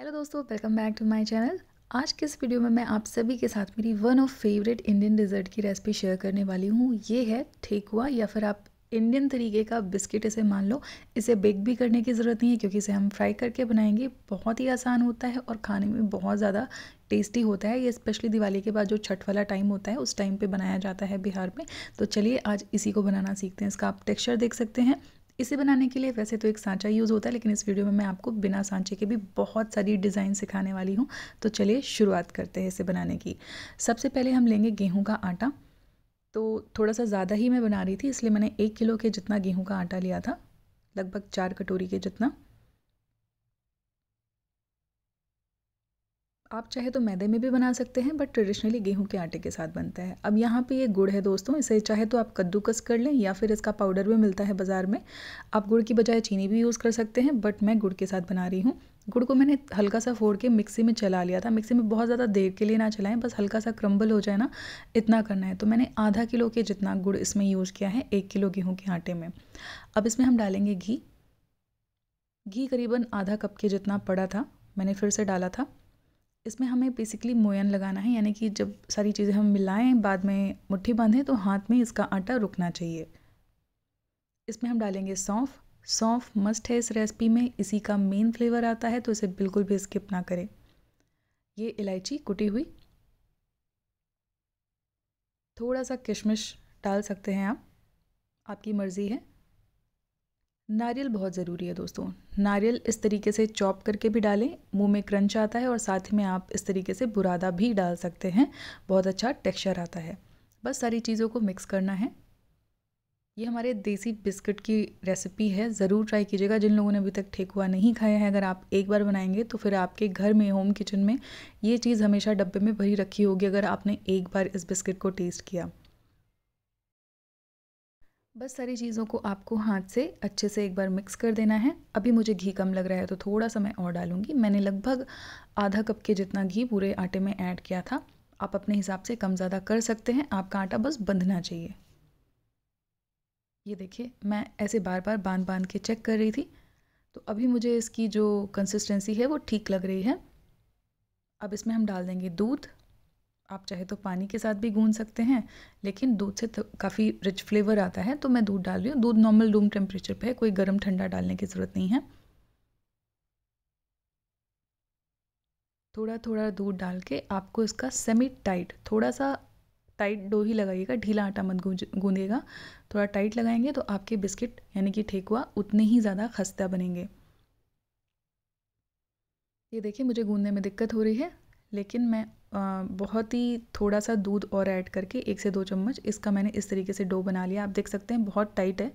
hello दोस्तों welcome back to my channel आज के इस वीडियो में मैं आप सभी के साथ मेरी one of favourite Indian dessert की रेसिपी शेयर करने वाली हूँ ये है ठेकुआ या फिर आप इंडियन तरीके का बिस्किट इसे मान लो इसे बेक भी करने की ज़रूरत नहीं है क्योंकि इसे हम फ्राई करके बनाएंगे बहुत ही आसान होता है और खाने में बहुत ज़्यादा टेस्टी होता है ये स्पेशली दिवाली के बाद जो छठ वाला टाइम होता है उस टाइम पे बनाया जाता है बिहार में तो चलिए आज इसी को बनाना सीखते हैं इसका आप टेक्सचर देख सकते हैं इसे बनाने के लिए वैसे तो एक सांचा यूज़ होता है लेकिन इस वीडियो में मैं आपको बिना सांचे के भी बहुत सारी डिज़ाइन सिखाने वाली हूँ तो चलिए शुरुआत करते हैं इसे बनाने की सबसे पहले हम लेंगे गेहूँ का आटा तो थोड़ा सा ज़्यादा ही मैं बना रही थी इसलिए मैंने एक किलो के जितना गेहूँ का आटा लिया था लगभग चार कटोरी के जितना आप चाहे तो मैदे में भी बना सकते हैं बट ट्रेडिशनली गेहूं के आटे के साथ बनता है अब यहाँ पे ये गुड़ है दोस्तों इसे चाहे तो आप कद्दूकस कर लें या फिर इसका पाउडर भी मिलता है बाज़ार में आप गुड़ की बजाय चीनी भी यूज़ कर सकते हैं बट मैं गुड़ के साथ बना रही हूँ गुड़ को मैंने हल्का सा फोड़ के मिक्सी में चला लिया था मिक्सी में बहुत ज़्यादा देर के लिए ना चलाएं बस हल्का सा क्रम्बल हो जाए ना इतना करना है तो मैंने आधा किलो के जितना गुड़ इसमें यूज़ किया है एक किलो गेहूँ के आटे में अब इसमें हम डालेंगे घी घी करीबन आधा कप के जितना पड़ा था मैंने फिर से डाला था इसमें हमें बेसिकली मोयन लगाना है यानी कि जब सारी चीज़ें हम मिलाएं बाद में मुट्ठी बांधें तो हाथ में इसका आटा रुकना चाहिए इसमें हम डालेंगे सौंफ सौंफ मस्ट है इस रेसिपी में इसी का मेन फ्लेवर आता है तो इसे बिल्कुल भी स्किप ना करें ये इलायची कुटी हुई थोड़ा सा किशमिश डाल सकते हैं आप आपकी मर्ज़ी है नारियल बहुत ज़रूरी है दोस्तों नारियल इस तरीके से चॉप करके भी डालें मुंह में क्रंच आता है और साथ ही में आप इस तरीके से बुरादा भी डाल सकते हैं बहुत अच्छा टेक्सचर आता है बस सारी चीज़ों को मिक्स करना है ये हमारे देसी बिस्किट की रेसिपी है ज़रूर ट्राई कीजिएगा जिन लोगों ने अभी तक ठेकुआ नहीं खाया है अगर आप एक बार बनाएंगे तो फिर आपके घर में होम किचन में ये चीज़ हमेशा डब्बे में भरी रखी होगी अगर आपने एक बार इस बिस्किट को टेस्ट किया बस सारी चीज़ों को आपको हाथ से अच्छे से एक बार मिक्स कर देना है अभी मुझे घी कम लग रहा है तो थोड़ा सा मैं और डालूंगी मैंने लगभग आधा कप के जितना घी पूरे आटे में ऐड किया था आप अपने हिसाब से कम ज़्यादा कर सकते हैं आपका आटा बस बंधना चाहिए ये देखिए मैं ऐसे बार बार बांध बांध के चेक कर रही थी तो अभी मुझे इसकी जो कंसिस्टेंसी है वो ठीक लग रही है अब इसमें हम डाल देंगे दूध आप चाहे तो पानी के साथ भी गूंद सकते हैं लेकिन दूध से काफ़ी रिच फ्लेवर आता है तो मैं दूध डाल रही हूँ दूध नॉर्मल रूम टेम्परेचर पे है कोई गर्म ठंडा डालने की ज़रूरत नहीं है थोड़ा थोड़ा दूध डाल के आपको इसका सेमी टाइट थोड़ा सा टाइट डो ही लगाइएगा ढीला आटा मत गूंदेगा थोड़ा टाइट लगाएंगे तो आपके बिस्किट यानी कि ठेकुआ उतने ही ज़्यादा खस्ता बनेंगे ये देखिए मुझे गूंदने में दिक्कत हो रही है लेकिन मैं बहुत ही थोड़ा सा दूध और ऐड करके एक से दो चम्मच इसका मैंने इस तरीके से डो बना लिया आप देख सकते हैं बहुत टाइट है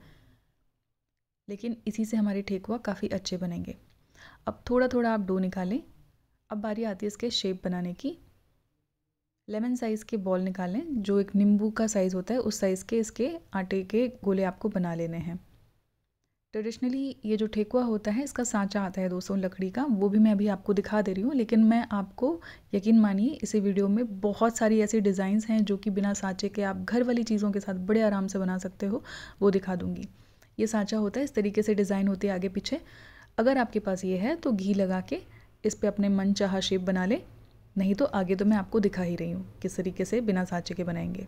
लेकिन इसी से हमारे ठेकुआ काफ़ी अच्छे बनेंगे अब थोड़ा थोड़ा आप डो निकालें अब बारी आती है इसके शेप बनाने की लेमन साइज़ के बॉल निकालें जो एक नींबू का साइज़ होता है उस साइज़ के इसके आटे के गोले आपको बना लेने हैं ट्रेडिशनली ये जो ठेकुआ होता है इसका सांचा आता है दोस्तों लकड़ी का वो भी मैं अभी आपको दिखा दे रही हूँ लेकिन मैं आपको यकीन मानिए इसी वीडियो में बहुत सारी ऐसी डिज़ाइंस हैं जो कि बिना सांचे के आप घर वाली चीज़ों के साथ बड़े आराम से बना सकते हो वो दिखा दूँगी ये सांचा होता है इस तरीके से डिज़ाइन होती है आगे पीछे अगर आपके पास ये है तो घी लगा के इस पर अपने मन चाह शेप बना लें नहीं तो आगे तो मैं आपको दिखा ही रही हूँ किस तरीके से बिना सांचे के बनाएंगे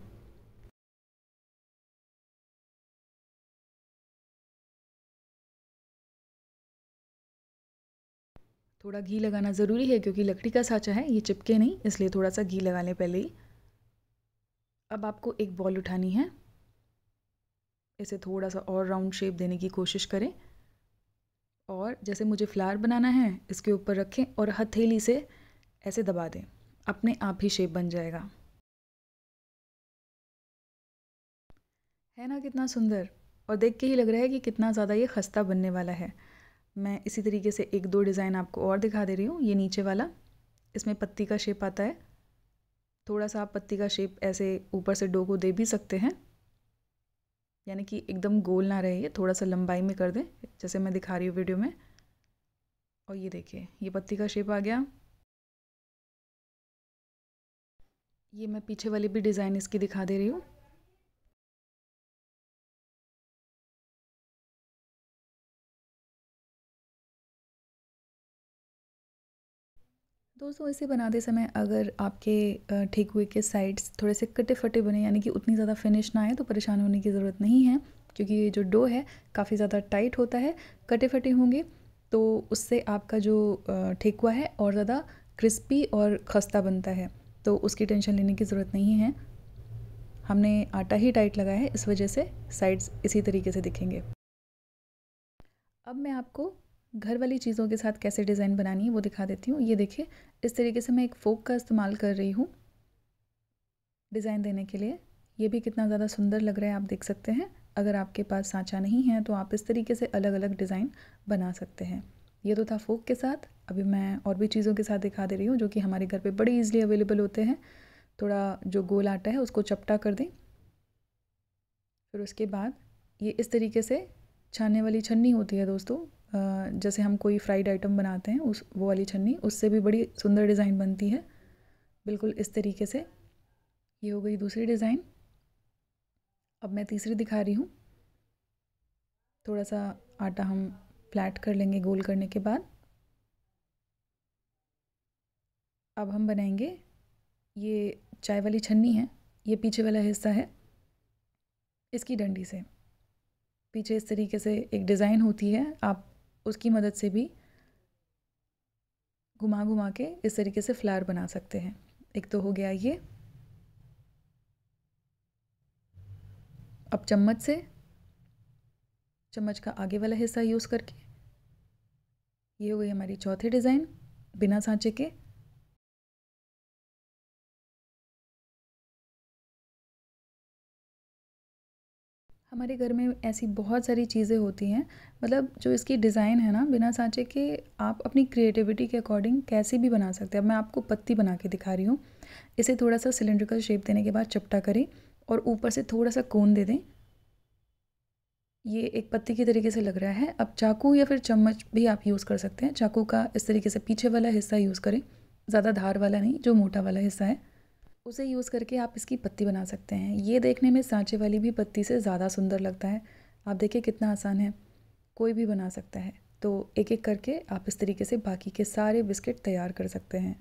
थोड़ा घी लगाना ज़रूरी है क्योंकि लकड़ी का साँचा है ये चिपके नहीं इसलिए थोड़ा सा घी लगा लें पहले ही अब आपको एक बॉल उठानी है इसे थोड़ा सा और राउंड शेप देने की कोशिश करें और जैसे मुझे फ्लावर बनाना है इसके ऊपर रखें और हथेली से ऐसे दबा दें अपने आप ही शेप बन जाएगा है ना कितना सुंदर और देख के ही लग रहा है कि कितना ज़्यादा ये खस्ता बनने वाला है मैं इसी तरीके से एक दो डिज़ाइन आपको और दिखा दे रही हूँ ये नीचे वाला इसमें पत्ती का शेप आता है थोड़ा सा आप पत्ती का शेप ऐसे ऊपर से डो को दे भी सकते हैं यानी कि एकदम गोल ना रहे ये थोड़ा सा लंबाई में कर दें जैसे मैं दिखा रही हूँ वीडियो में और ये देखिए ये पत्ती का शेप आ गया ये मैं पीछे वाली भी डिज़ाइन इसकी दिखा दे रही हूँ दोस्तों इसे बनाते समय अगर आपके ठीक हुए के साइड्स थोड़े से कटे फटे बने यानी कि उतनी ज़्यादा फिनिश ना आए तो परेशान होने की ज़रूरत नहीं है क्योंकि ये जो डो है काफ़ी ज़्यादा टाइट होता है कटे फटे होंगे तो उससे आपका जो ठेकुआ है और ज़्यादा क्रिस्पी और खस्ता बनता है तो उसकी टेंशन लेने की ज़रूरत नहीं है हमने आटा ही टाइट लगाया है इस वजह से साइड्स इसी तरीके से दिखेंगे अब मैं आपको घर वाली चीज़ों के साथ कैसे डिज़ाइन बनानी है वो दिखा देती हूँ ये देखिए इस तरीके से मैं एक फोक का इस्तेमाल कर रही हूँ डिज़ाइन देने के लिए ये भी कितना ज़्यादा सुंदर लग रहा है आप देख सकते हैं अगर आपके पास सांचा नहीं है तो आप इस तरीके से अलग अलग डिज़ाइन बना सकते हैं ये तो था फोक के साथ अभी मैं और भी चीज़ों के साथ दिखा दे रही हूँ जो कि हमारे घर पर बड़े ईजिली अवेलेबल होते हैं थोड़ा जो गोल आटा है उसको चपटा कर दें फिर उसके बाद ये इस तरीके से छानने वाली छन्नी होती है दोस्तों जैसे हम कोई फ्राइड आइटम बनाते हैं उस वो वाली छन्नी उससे भी बड़ी सुंदर डिज़ाइन बनती है बिल्कुल इस तरीके से ये हो गई दूसरी डिज़ाइन अब मैं तीसरी दिखा रही हूँ थोड़ा सा आटा हम फ्लैट कर लेंगे गोल करने के बाद अब हम बनाएंगे ये चाय वाली छन्नी है ये पीछे वाला हिस्सा है इसकी डंडी से पीछे इस तरीके से एक डिज़ाइन होती है आप उसकी मदद से भी घुमा घुमा के इस तरीके से फ्लावर बना सकते हैं एक तो हो गया ये अब चम्मच से चम्मच का आगे वाला हिस्सा यूज़ करके ये हो गई हमारी चौथे डिज़ाइन बिना सांचे के हमारे घर में ऐसी बहुत सारी चीज़ें होती हैं मतलब जो इसकी डिज़ाइन है ना बिना सांचे के आप अपनी क्रिएटिविटी के अकॉर्डिंग कैसी भी बना सकते हैं अब मैं आपको पत्ती बना के दिखा रही हूँ इसे थोड़ा सा सिलेंड्रिकल शेप देने के बाद चपटा करें और ऊपर से थोड़ा सा कोन दे दें ये एक पत्ती के तरीके से लग रहा है अब चाकू या फिर चम्मच भी आप यूज़ कर सकते हैं चाकू का इस तरीके से पीछे वाला हिस्सा यूज़ करें ज़्यादा धार वाला नहीं जो मोटा वाला हिस्सा है उसे यूज़ करके आप इसकी पत्ती बना सकते हैं ये देखने में सांचे वाली भी पत्ती से ज़्यादा सुंदर लगता है आप देखिए कितना आसान है कोई भी बना सकता है तो एक एक करके आप इस तरीके से बाकी के सारे बिस्किट तैयार कर सकते हैं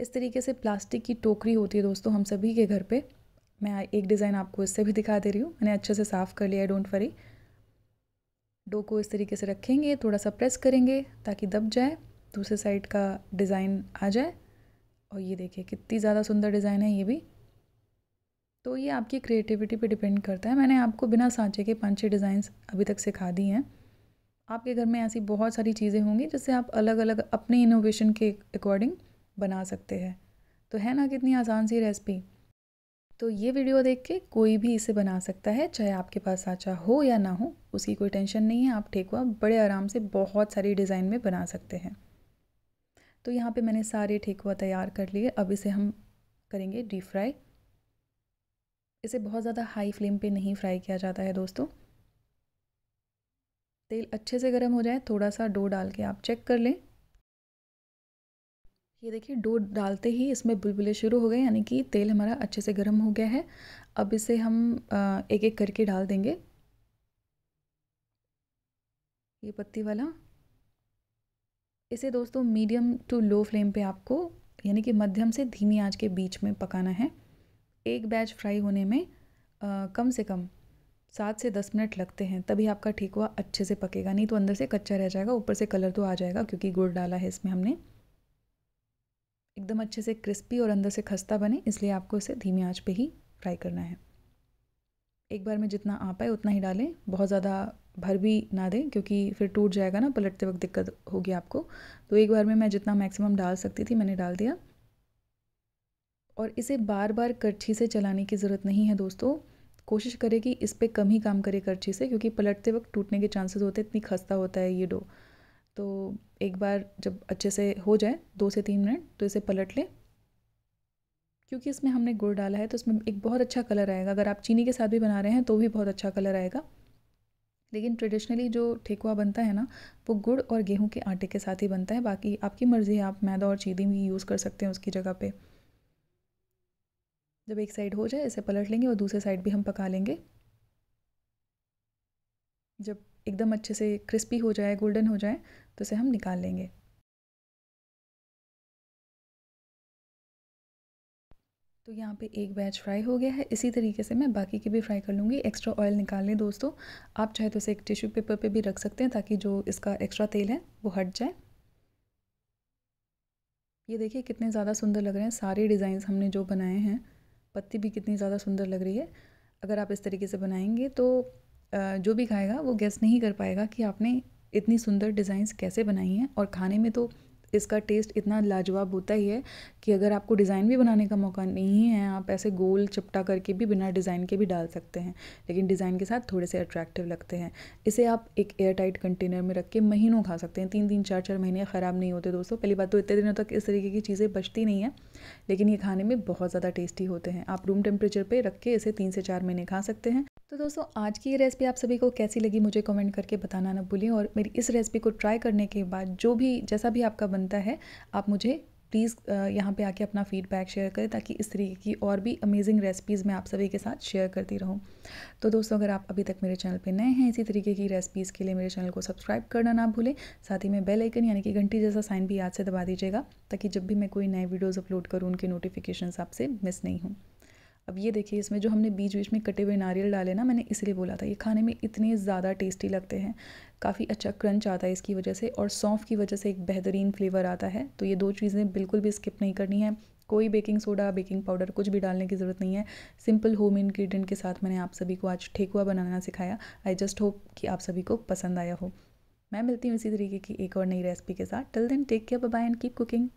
इस तरीके से प्लास्टिक की टोकरी होती है दोस्तों हम सभी के घर पे मैं एक डिज़ाइन आपको इससे भी दिखा दे रही हूँ मैंने अच्छे से साफ़ कर लिया है डोंट वरी डो को इस तरीके से रखेंगे थोड़ा सा प्रेस करेंगे ताकि दब जाए दूसरे साइड का डिज़ाइन आ जाए और ये देखिए कितनी ज़्यादा सुंदर डिज़ाइन है ये भी तो ये आपकी क्रिएटिविटी पे डिपेंड करता है मैंने आपको बिना सांचे के पाँच छः डिज़ाइंस अभी तक सिखा दी हैं आपके घर में ऐसी बहुत सारी चीज़ें होंगी जिससे आप अलग अलग अपने इनोवेशन के अकॉर्डिंग बना सकते हैं तो है ना कितनी आसान सी रेसिपी तो ये वीडियो देख के कोई भी इसे बना सकता है चाहे आपके पास साँचा हो या ना हो उसकी कोई टेंशन नहीं है आप ठेकुआ बड़े आराम से बहुत सारी डिज़ाइन में बना सकते हैं तो यहाँ पे मैंने सारे ठेकुआ तैयार कर लिए अब इसे हम करेंगे डीप फ्राई इसे बहुत ज़्यादा हाई फ्लेम पे नहीं फ्राई किया जाता है दोस्तों तेल अच्छे से गर्म हो जाए थोड़ा सा डो डाल के आप चेक कर लें ये देखिए डो डालते ही इसमें बुलबुले शुरू हो गए यानी कि तेल हमारा अच्छे से गर्म हो गया है अब इसे हम एक एक करके डाल देंगे ये पत्ती वाला इसे दोस्तों मीडियम टू लो फ्लेम पे आपको यानी कि मध्यम से धीमी आंच के बीच में पकाना है एक बैच फ्राई होने में आ, कम से कम सात से दस मिनट लगते हैं तभी आपका ठेकुआ अच्छे से पकेगा नहीं तो अंदर से कच्चा रह जाएगा ऊपर से कलर तो आ जाएगा क्योंकि गुड़ डाला है इसमें हमने एकदम अच्छे से क्रिस्पी और अंदर से खस्ता बने इसलिए आपको इसे धीमी आंच पे ही फ्राई करना है एक बार में जितना आ पाए उतना ही डालें बहुत ज़्यादा भर भी ना दें क्योंकि फिर टूट जाएगा ना पलटते वक्त दिक्कत होगी आपको तो एक बार में मैं जितना मैक्सिमम डाल सकती थी मैंने डाल दिया और इसे बार बार करछी से चलाने की ज़रूरत नहीं है दोस्तों कोशिश करें कि इस पर कम ही काम करे करछी से क्योंकि पलटते वक्त टूटने के चांसेस होते हैं इतनी खस्ता होता है ये डो तो एक बार जब अच्छे से हो जाए दो से तीन मिनट तो इसे पलट लें क्योंकि इसमें हमने गुड़ डाला है तो इसमें एक बहुत अच्छा कलर आएगा अगर आप चीनी के साथ भी बना रहे हैं तो भी बहुत अच्छा कलर आएगा लेकिन ट्रेडिशनली जो ठेकुआ बनता है ना वो गुड़ और गेहूं के आटे के साथ ही बनता है बाकी आपकी मर्ज़ी है आप मैदा और चीनी भी यूज़ कर सकते हैं उसकी जगह पे जब एक साइड हो जाए इसे पलट लेंगे और दूसरे साइड भी हम पका लेंगे जब एकदम अच्छे से क्रिस्पी हो जाए गोल्डन हो जाए तो इसे हम निकाल लेंगे तो यहाँ पे एक बैच फ्राई हो गया है इसी तरीके से मैं बाकी की भी फ्राई कर लूँगी एक्स्ट्रा ऑयल निकाल लें दोस्तों आप चाहे तो इसे एक टिश्यू पेपर पे भी रख सकते हैं ताकि जो इसका एक्स्ट्रा तेल है वो हट जाए ये देखिए कितने ज़्यादा सुंदर लग रहे हैं सारे डिज़ाइंस हमने जो बनाए हैं पत्ती भी कितनी ज़्यादा सुंदर लग रही है अगर आप इस तरीके से बनाएंगे तो जो भी खाएगा वो गेस नहीं कर पाएगा कि आपने इतनी सुंदर डिज़ाइंस कैसे बनाई हैं और खाने में तो इसका टेस्ट इतना लाजवाब होता ही है कि अगर आपको डिज़ाइन भी बनाने का मौका नहीं है आप ऐसे गोल चपटा करके भी बिना डिज़ाइन के भी डाल सकते हैं लेकिन डिज़ाइन के साथ थोड़े से अट्रैक्टिव लगते हैं इसे आप एक एयर टाइट कंटेनर में रख के महीनों खा सकते हैं तीन तीन चार चार महीने ख़राब नहीं होते दोस्तों पहली बात तो इतने दिनों तक इस तरीके की चीज़ें बचती नहीं है लेकिन ये खाने में बहुत ज़्यादा टेस्टी होते हैं आप रूम टेम्परेचर पर रख के इसे तीन से चार महीने खा सकते हैं तो दोस्तों आज की ये रेसिपी आप सभी को कैसी लगी मुझे कमेंट करके बताना ना भूलें और मेरी इस रेसिपी को ट्राई करने के बाद जो भी जैसा भी आपका बनता है आप मुझे प्लीज़ यहाँ पे आके अपना फीडबैक शेयर करें ताकि इस तरीके की और भी अमेजिंग रेसिपीज़ मैं आप सभी के साथ शेयर करती रहूँ तो दोस्तों अगर आप अभी तक मेरे चैनल पे नए हैं इसी तरीके की रेसिपीज़ के लिए मेरे चैनल को सब्सक्राइब करना ना भूलें साथ ही में बेल आइकन यानी कि घंटी जैसा साइन भी याद से दबा दीजिएगा ताकि जब भी मैं कोई नए वीडियोज़ अपलोड करूँ उनके नोटिफिकेशन आपसे मिस नहीं हूँ अब ये देखिए इसमें जो हमने बीच बीच में कटे हुए नारियल डाले ना मैंने इसलिए बोला था ये खाने में इतने ज़्यादा टेस्टी लगते हैं काफ़ी अच्छा क्रंच आता है इसकी वजह से और सौंफ की वजह से एक बेहतरीन फ्लेवर आता है तो ये दो चीज़ें बिल्कुल भी स्किप नहीं करनी है कोई बेकिंग सोडा बेकिंग पाउडर कुछ भी डालने की ज़रूरत नहीं है सिंपल होम इन्ग्रीडियंट के साथ मैंने आप सभी को आज ठेकुआ बनाना सिखाया आई जस्ट होप कि आप सभी को पसंद आया हो मैं मिलती हूँ इसी तरीके की एक और नई रेसिपी के साथ till then take care bye and keep cooking